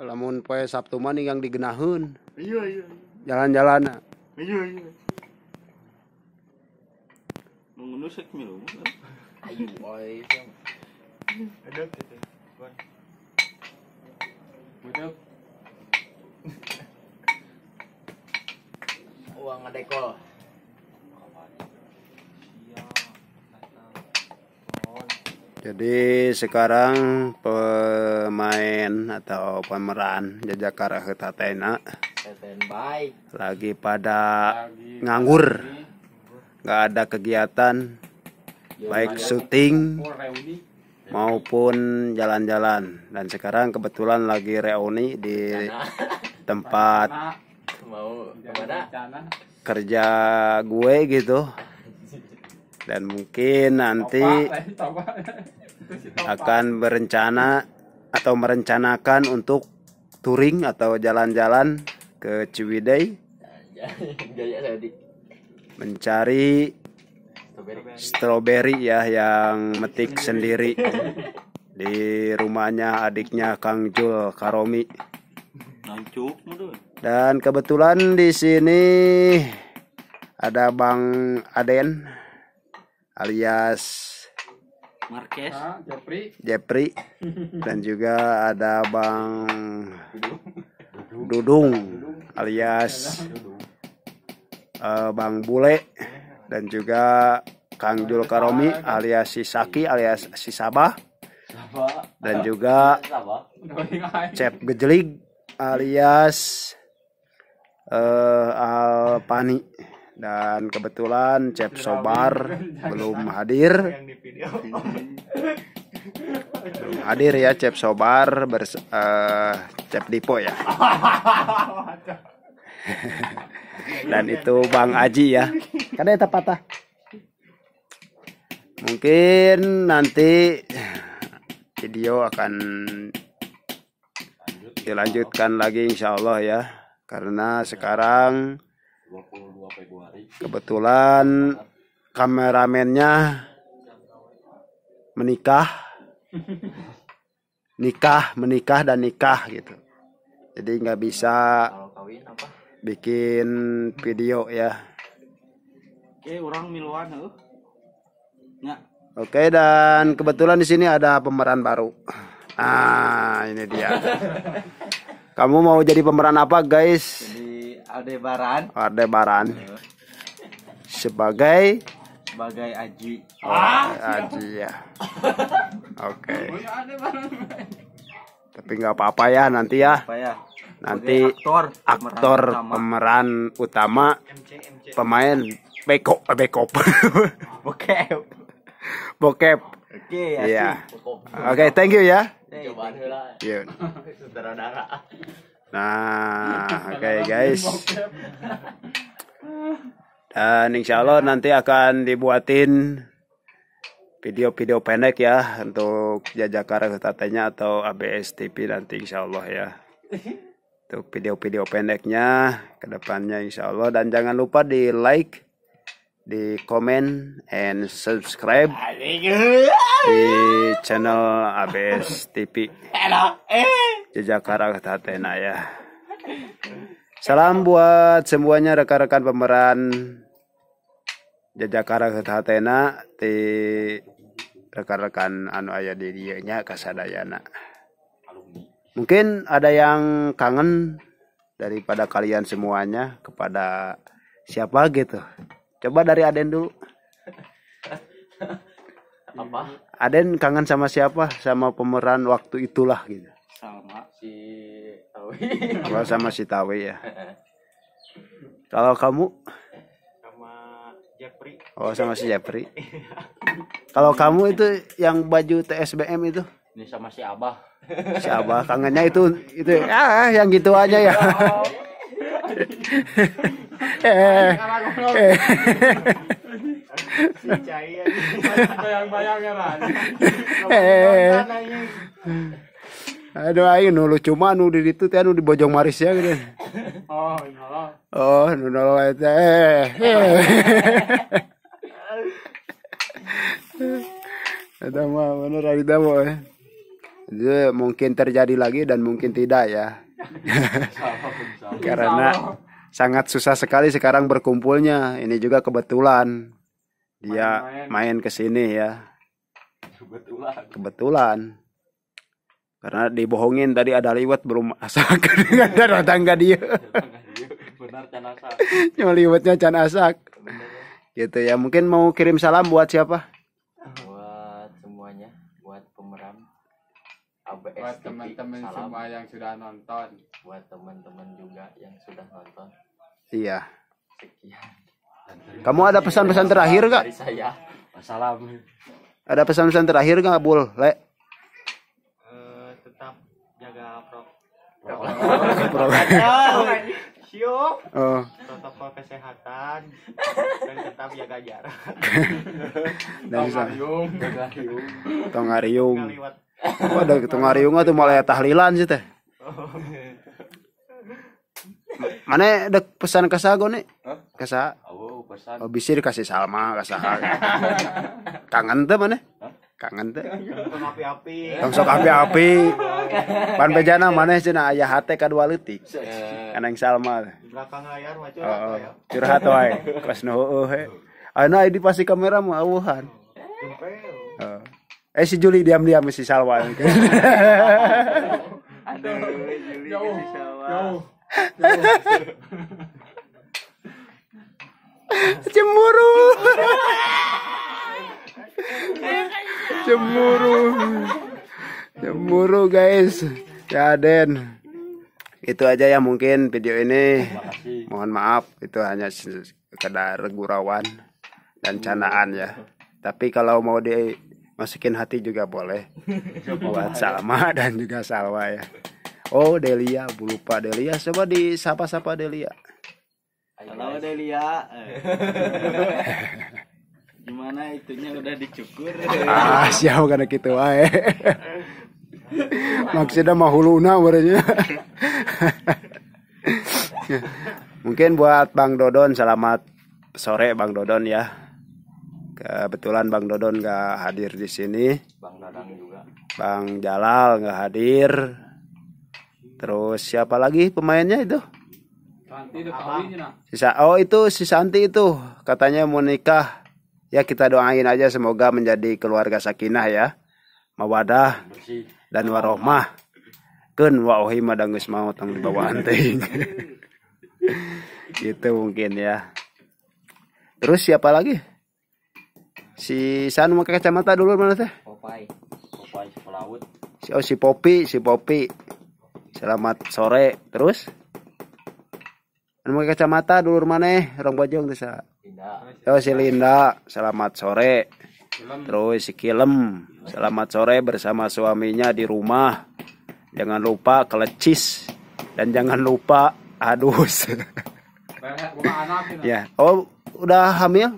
lamun poe Sabtu mah yang digenahun iya, iya iya jalan-jalan iya iya mengendu milu ayo oi ada tete uang adekol Jadi sekarang pemain atau pemeran Jajakara Hetatena lagi pada lagi nganggur, nggak ada kegiatan Yo, baik syuting maupun jalan-jalan dan sekarang kebetulan lagi reuni di Jana. tempat Jana. kerja gue gitu dan mungkin nanti eh, akan berencana atau merencanakan untuk touring atau jalan-jalan ke Ciwidey ya, ya, ya, mencari stroberi ya yang metik sendiri di rumahnya adiknya Kang Jul Karomi. Dan kebetulan di sini ada Bang Aden alias Marquez, ah, Jepri, dan juga ada Bang Dudung, alias Uh, Bang Bule, dan juga Kang Jul Karomi alias Sisaki alias Sisaba dan juga Cep Gejelig alias uh, eh, Alpani dan kebetulan Cep Sobar belum hadir belum hadir ya Cep Sobar bers uh, eh, Cep Dipo ya dan itu Bang Aji ya karena itu patah mungkin nanti video akan dilanjutkan lagi insya Allah ya karena sekarang 22 Februari. Kebetulan kameramennya menikah. Nikah, menikah dan nikah gitu. Jadi nggak bisa bikin video ya. Oke, orang miluan heuh. Ya. Oke, dan kebetulan di sini ada pemeran baru. Ah, ini dia. Kamu mau jadi pemeran apa, guys? Jadi Aldebaran Aldebaran iya. sebagai sebagai Aji oh, ah, Aji ya oke okay. Oh, ya tapi nggak apa-apa ya nanti ya, apa ya? nanti aktor, aktor pemeran, pemeran utama, MC, MC. pemain beko eh, beko. Oke bokep oke ya yeah. oke okay, thank you ya yeah. Iya. saudara-saudara Nah, oke okay, guys. Dan insya Allah nanti akan dibuatin video-video pendek ya untuk Jajakara tatanya atau ABS TV nanti insya Allah ya. Untuk video-video pendeknya kedepannya insya Allah dan jangan lupa di like, di komen, and subscribe di channel ABS TV. Hello. Eh karang Tatena ya. Salam buat semuanya rekan-rekan pemeran Jakarta Tatena di rekan-rekan anu ayah di kasadayana. Mungkin ada yang kangen daripada kalian semuanya kepada siapa gitu. Coba dari Aden dulu. Apa? Aden kangen sama siapa? Sama pemeran waktu itulah gitu. Gua sama si tawi ya. Kalau kamu? Sama Jeffrey. Oh, sama si Jeffrey. Kalau kamu itu yang baju TSBM itu? Ini sama si Abah. Si Abah kangennya itu itu ah yang gitu aja ya. eh. eh. Eh. Eh. Eh. Eh. lah. Eh. Aduh aing nu lucu mah nu di ditu teh nu di Bojong Maris ya gitu. Oh, nolol. Oh, nu nolol eta eh, eh. Eta mah bener ari da boy. Jadi mungkin terjadi lagi dan mungkin tidak ya. Karena sangat susah sekali sekarang berkumpulnya. Ini juga kebetulan dia main, main ke sini ya. Kebetulan. Kebetulan karena dibohongin tadi ada liwat belum asak dengan darah tangga dia benar can asak cuma liwatnya can asak gitu ya mungkin mau kirim salam buat siapa buat semuanya buat pemeran ABS buat teman-teman semua yang sudah nonton buat teman-teman juga yang sudah nonton iya kamu ada pesan-pesan terakhir gak? Dari saya. Wassalam. Ada pesan-pesan terakhir gak, Bul? Le? jaga pro siup oh. protokol kesehatan dan tetap jaga jarak dari tongarium tongarium oh tongarium tuh malah ya tahlilan sih teh oh. mana ya, ada pesan ke sago nih ke sa oh, pesan. oh bisir kasih salma ke sa kangen teh mana kangen deh api-api tong sok api-api pan bejana maneh cenah aya hate kadua leutik kana eh. yang salma belakang layar mah curhat ya curhat wae kos nu heueuh he ana di pasti kamera mah awuhan eh, eh si Juli diam-diam si Salwa aduh Juli si Salwa cemburu cemburu cemburu guys ya, Den itu aja ya mungkin video ini mohon maaf itu hanya sekedar gurauan dan canaan ya tapi kalau mau masukin hati juga boleh buat Salma dan juga Salwa ya oh Delia lupa Delia coba disapa-sapa Delia halo Delia gimana itunya udah dicukur ah siapa karena kita gitu wae maksudnya mahuluna warnanya mungkin buat Bang Dodon selamat sore Bang Dodon ya kebetulan Bang Dodon gak hadir di sini Bang Dadang juga Bang Jalal gak hadir terus siapa lagi pemainnya itu Sisa, oh itu si Santi itu katanya mau nikah Ya kita doain aja semoga menjadi keluarga sakinah ya. Mawadah dan warohmah. Ken wa dan madangus mau tang dibawa anting. gitu mungkin ya. Terus siapa lagi? Si San pakai kacamata dulu mana teh? Popai. Popai pelaut. Si oh, si Popi, si Popi. Selamat sore. Terus? Anu kacamata dulu mana rong bojong bisa. Yo si Linda, selamat sore. Terus si Kilem, selamat sore bersama suaminya di rumah. Jangan lupa kelecis dan jangan lupa adus. ya, oh udah hamil?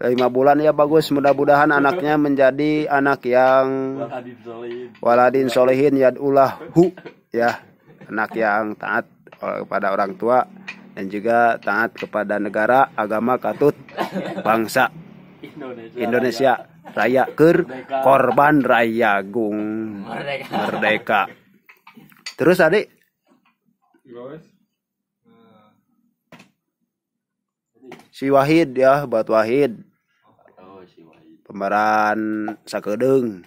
lima bulan ya bagus mudah-mudahan anaknya menjadi anak yang waladin solehin yadullah hu ya anak yang taat kepada orang tua dan juga taat kepada negara, agama, katut, bangsa Indonesia, Indonesia raya ker korban raya gung merdeka. merdeka. Terus adik? Eh, si Wahid ya, buat Wahid. Oh, Pemeran Sakedeng.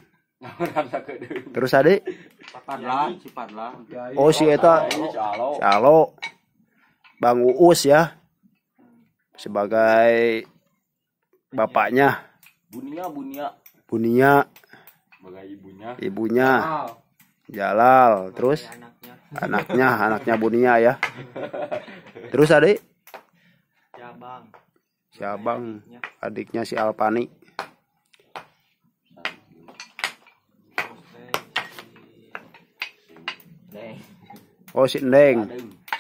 Terus adik? Ya, iya. Oh si Eta. Calo, Bang Uus ya sebagai bapaknya Bunia Bunia Bunia sebagai ibunya ibunya Jalal, Jalal. terus anaknya. anaknya anaknya Bunia ya terus adik Cabang. Ya, Cabang. adiknya si Alpani Oh si Ndeng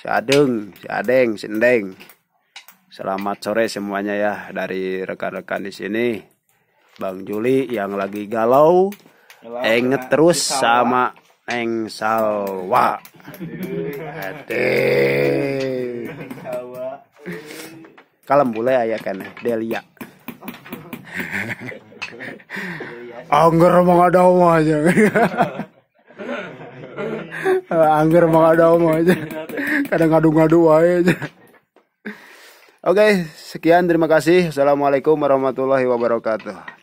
Adeng, si Adeng, si Endeng. Selamat sore semuanya ya dari rekan-rekan di sini. Bang Juli yang lagi galau, inget terus sama Neng Salwa. Ade. Kalem boleh ayah kan Delia. Angger mau ada aja. Angger mau ada aja kadang ngadu-ngadu aja Oke, sekian terima kasih. Assalamualaikum warahmatullahi wabarakatuh.